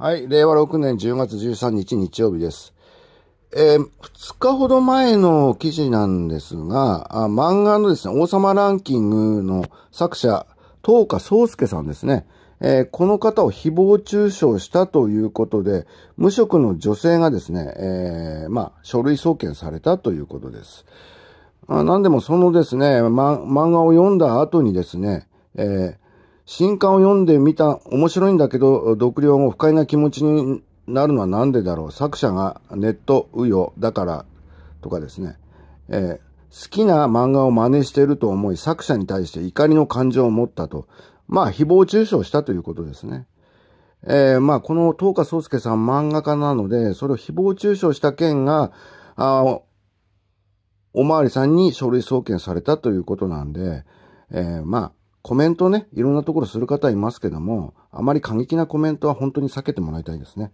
はい、令和6年10月13日日曜日です。えー、2日ほど前の記事なんですが、あ漫画のですね、王様ランキングの作者、東花宗介さんですね。えー、この方を誹謗中傷したということで、無職の女性がですね、えー、まあ、書類送検されたということです。何あ、でもそのですね、ま、漫画を読んだ後にですね、えー、新刊を読んでみた、面白いんだけど、読量も不快な気持ちになるのはなんでだろう。作者がネット右与だからとかですね。えー、好きな漫画を真似していると思い、作者に対して怒りの感情を持ったと。まあ、誹謗中傷したということですね。えー、まあ、この東下宗介さん漫画家なので、それを誹謗中傷した件が、あおまわりさんに書類送検されたということなんで、えー、まあ、コメントね、いろんなところする方いますけども、あまり過激なコメントは本当に避けてもらいたいですね。